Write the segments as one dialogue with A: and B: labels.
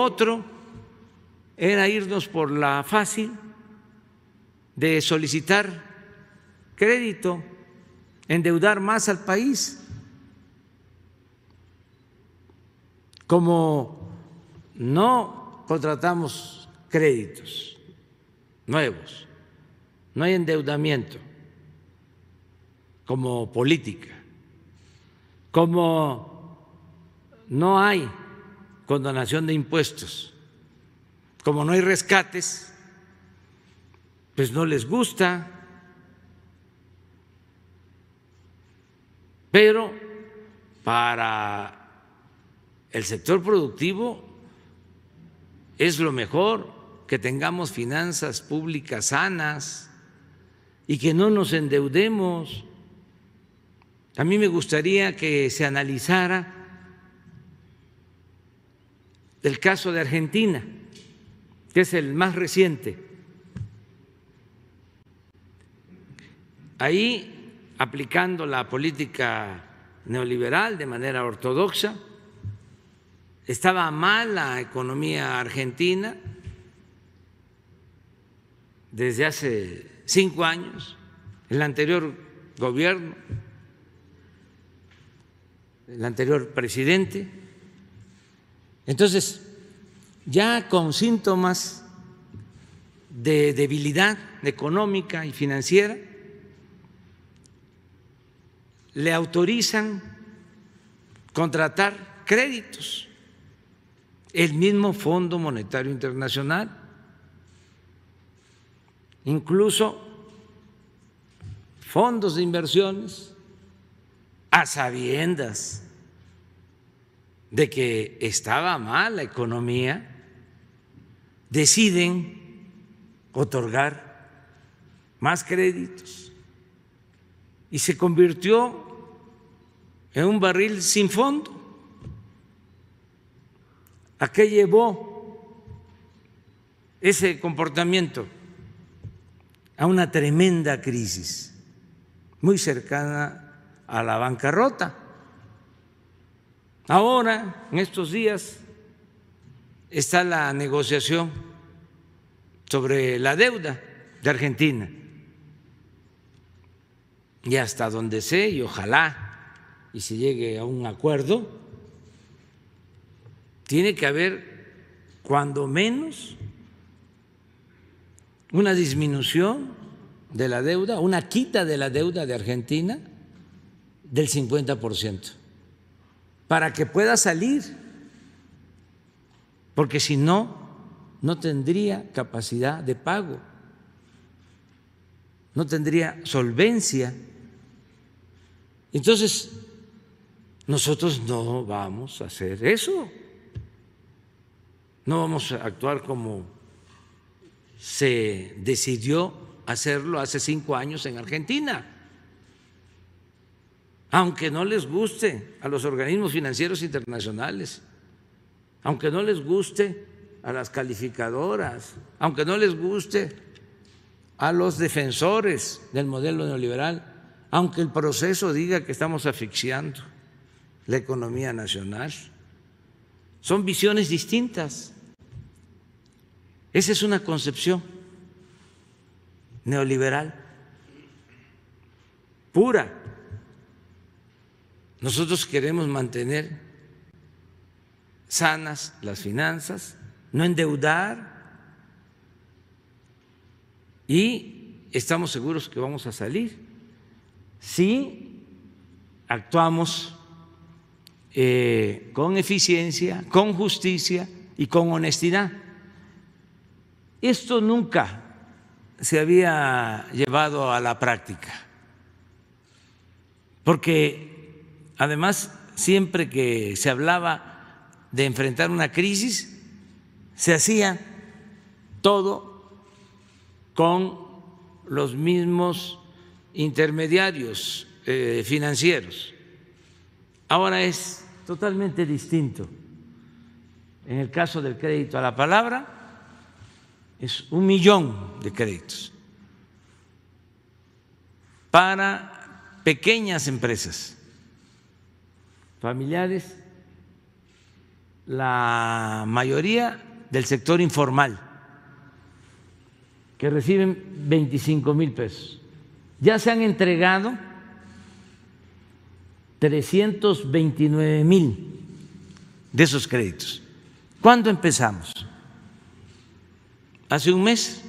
A: Otro era irnos por la fácil de solicitar crédito, endeudar más al país, como no contratamos créditos nuevos, no hay endeudamiento como política, como no hay donación de impuestos. Como no hay rescates, pues no les gusta. Pero para el sector productivo es lo mejor que tengamos finanzas públicas sanas y que no nos endeudemos. A mí me gustaría que se analizara el caso de Argentina, que es el más reciente. Ahí, aplicando la política neoliberal de manera ortodoxa, estaba mal la economía argentina desde hace cinco años, el anterior gobierno, el anterior presidente. Entonces, ya con síntomas de debilidad económica y financiera, le autorizan contratar créditos, el mismo Fondo Monetario Internacional, incluso fondos de inversiones a sabiendas de que estaba mal la economía, deciden otorgar más créditos y se convirtió en un barril sin fondo. ¿A qué llevó ese comportamiento? A una tremenda crisis, muy cercana a la bancarrota. Ahora, en estos días, está la negociación sobre la deuda de Argentina. Y hasta donde sé, y ojalá, y se llegue a un acuerdo, tiene que haber cuando menos una disminución de la deuda, una quita de la deuda de Argentina del 50%, para que pueda salir porque si no, no tendría capacidad de pago, no tendría solvencia. Entonces, nosotros no vamos a hacer eso, no vamos a actuar como se decidió hacerlo hace cinco años en Argentina aunque no les guste a los organismos financieros internacionales aunque no les guste a las calificadoras, aunque no les guste a los defensores del modelo neoliberal, aunque el proceso diga que estamos asfixiando la economía nacional. Son visiones distintas. Esa es una concepción neoliberal pura. Nosotros queremos mantener sanas las finanzas, no endeudar y estamos seguros que vamos a salir si actuamos eh, con eficiencia, con justicia y con honestidad. Esto nunca se había llevado a la práctica, porque además siempre que se hablaba de enfrentar una crisis, se hacía todo con los mismos intermediarios eh, financieros. Ahora es totalmente distinto. En el caso del crédito a la palabra, es un millón de créditos para pequeñas empresas familiares la mayoría del sector informal, que reciben 25 mil pesos. Ya se han entregado 329 mil de esos créditos. ¿Cuándo empezamos? Hace un mes.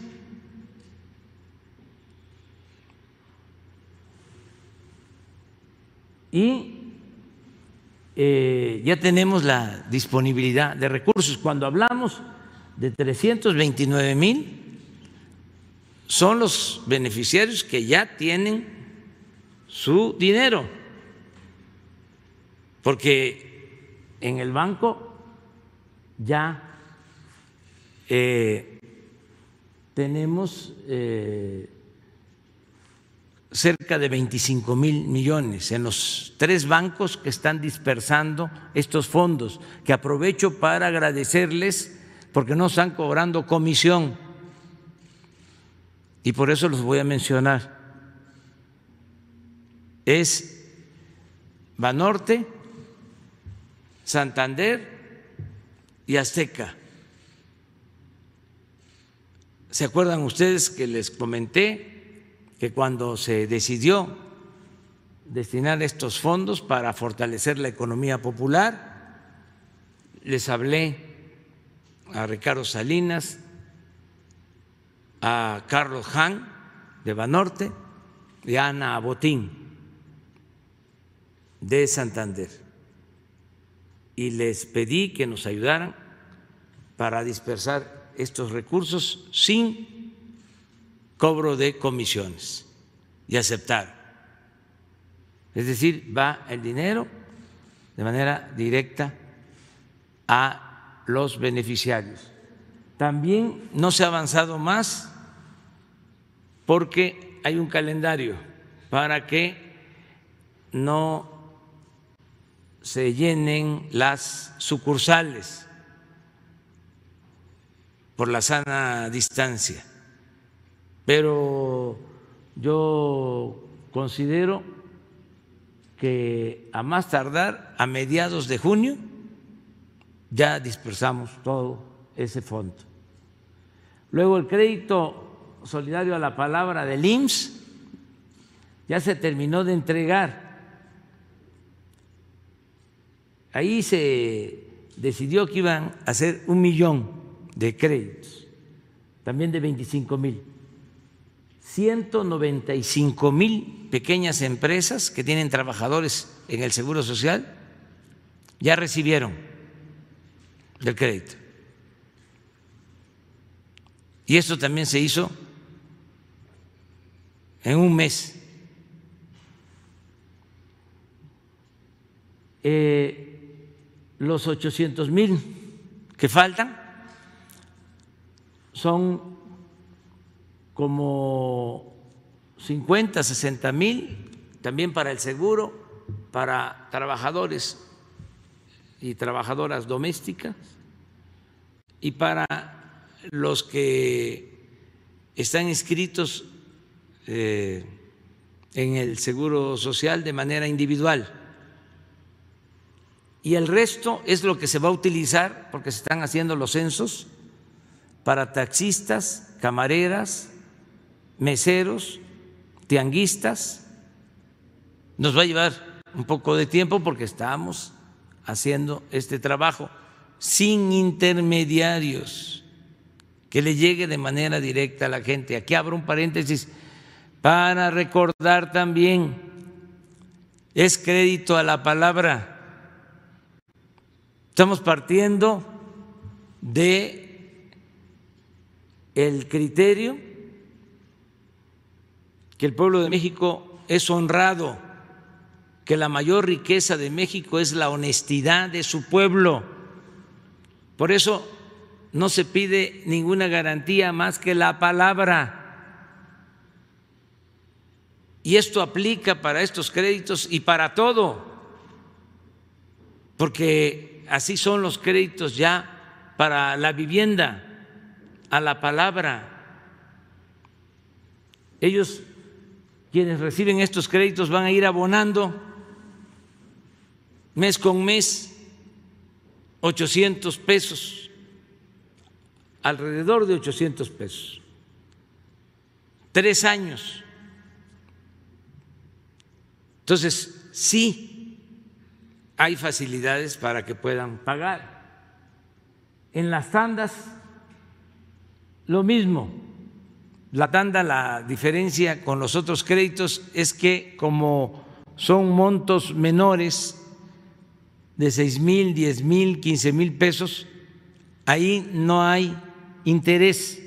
A: Y eh, ya tenemos la disponibilidad de recursos. Cuando hablamos de 329 mil, son los beneficiarios que ya tienen su dinero, porque en el banco ya eh, tenemos... Eh, cerca de 25 mil millones en los tres bancos que están dispersando estos fondos, que aprovecho para agradecerles porque no están cobrando comisión y por eso los voy a mencionar. Es Banorte, Santander y Azteca. ¿Se acuerdan ustedes que les comenté que cuando se decidió destinar estos fondos para fortalecer la economía popular, les hablé a Ricardo Salinas, a Carlos Han de Banorte y a Ana Botín de Santander y les pedí que nos ayudaran para dispersar estos recursos sin cobro de comisiones y aceptar. Es decir, va el dinero de manera directa a los beneficiarios. También no se ha avanzado más porque hay un calendario para que no se llenen las sucursales por la sana distancia. Pero yo considero que a más tardar, a mediados de junio, ya dispersamos todo ese fondo. Luego el crédito solidario a la palabra del IMSS ya se terminó de entregar. Ahí se decidió que iban a hacer un millón de créditos, también de 25 mil. 195 mil pequeñas empresas que tienen trabajadores en el Seguro Social ya recibieron del crédito. Y esto también se hizo en un mes. Eh, los 800 mil que faltan son como 50, 60 mil, también para el seguro, para trabajadores y trabajadoras domésticas y para los que están inscritos eh, en el Seguro Social de manera individual. Y el resto es lo que se va a utilizar, porque se están haciendo los censos, para taxistas, camareras, meseros, tianguistas. Nos va a llevar un poco de tiempo porque estamos haciendo este trabajo sin intermediarios, que le llegue de manera directa a la gente. Aquí abro un paréntesis para recordar también, es crédito a la palabra. Estamos partiendo de el criterio que el pueblo de México es honrado, que la mayor riqueza de México es la honestidad de su pueblo. Por eso no se pide ninguna garantía más que la palabra. Y esto aplica para estos créditos y para todo, porque así son los créditos ya para la vivienda, a la palabra. Ellos quienes reciben estos créditos van a ir abonando mes con mes 800 pesos, alrededor de 800 pesos, tres años. Entonces, sí hay facilidades para que puedan pagar. En las tandas, lo mismo la tanda, la diferencia con los otros créditos es que como son montos menores de 6 mil, 10 mil, 15 mil pesos, ahí no hay interés,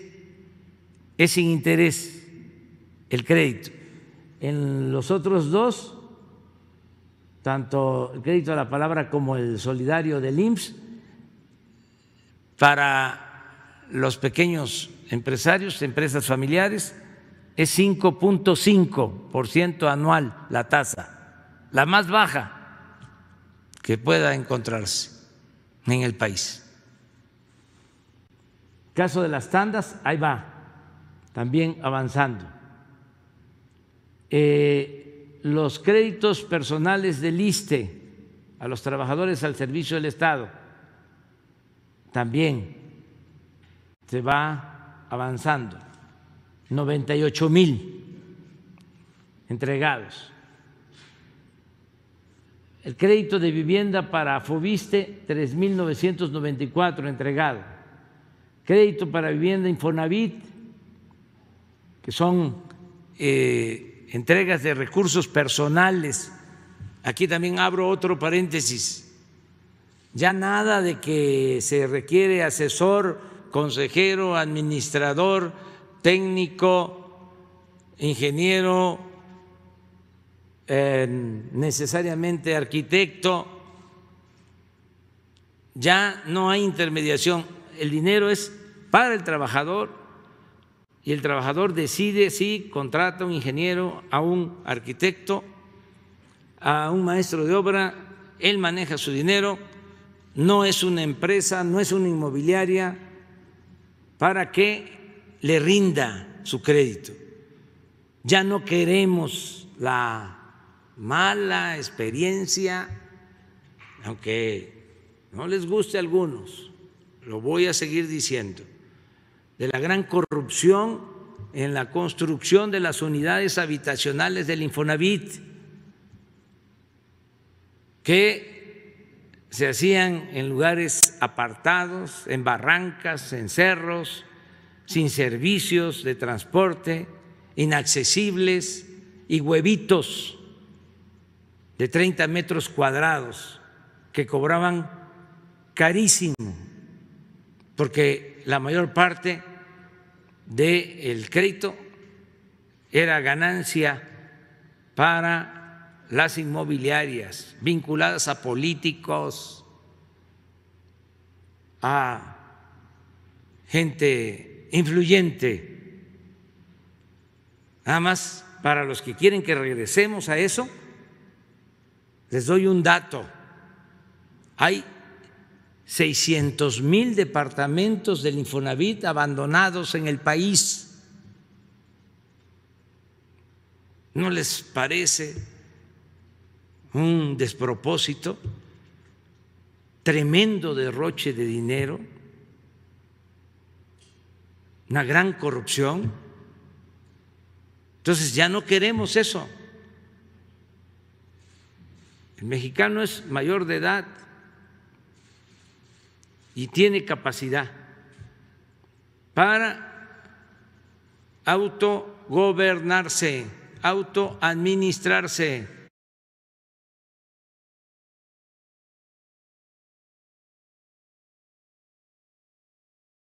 A: es sin interés el crédito. En los otros dos, tanto el crédito a la palabra como el solidario del IMSS, para los pequeños empresarios, empresas familiares, es 5.5% anual la tasa, la más baja que pueda encontrarse en el país. Caso de las tandas, ahí va, también avanzando. Eh, los créditos personales del ISTE a los trabajadores al servicio del Estado, también se va avanzando. 98 mil entregados. El crédito de vivienda para Fobiste, 3.994 entregado. Crédito para vivienda Infonavit, que son eh, entregas de recursos personales. Aquí también abro otro paréntesis. Ya nada de que se requiere asesor consejero, administrador, técnico, ingeniero, eh, necesariamente arquitecto. Ya no hay intermediación. El dinero es para el trabajador y el trabajador decide si contrata a un ingeniero, a un arquitecto, a un maestro de obra, él maneja su dinero, no es una empresa, no es una inmobiliaria, para que le rinda su crédito. Ya no queremos la mala experiencia, aunque no les guste a algunos, lo voy a seguir diciendo, de la gran corrupción en la construcción de las unidades habitacionales del Infonavit, que se hacían en lugares apartados, en barrancas, en cerros, sin servicios de transporte, inaccesibles y huevitos de 30 metros cuadrados que cobraban carísimo, porque la mayor parte del crédito era ganancia para las inmobiliarias vinculadas a políticos, a gente influyente. Nada más para los que quieren que regresemos a eso, les doy un dato. Hay 600 mil departamentos del Infonavit abandonados en el país. ¿No les parece un despropósito, tremendo derroche de dinero, una gran corrupción. Entonces ya no queremos eso. El mexicano es mayor de edad y tiene capacidad para autogobernarse, autoadministrarse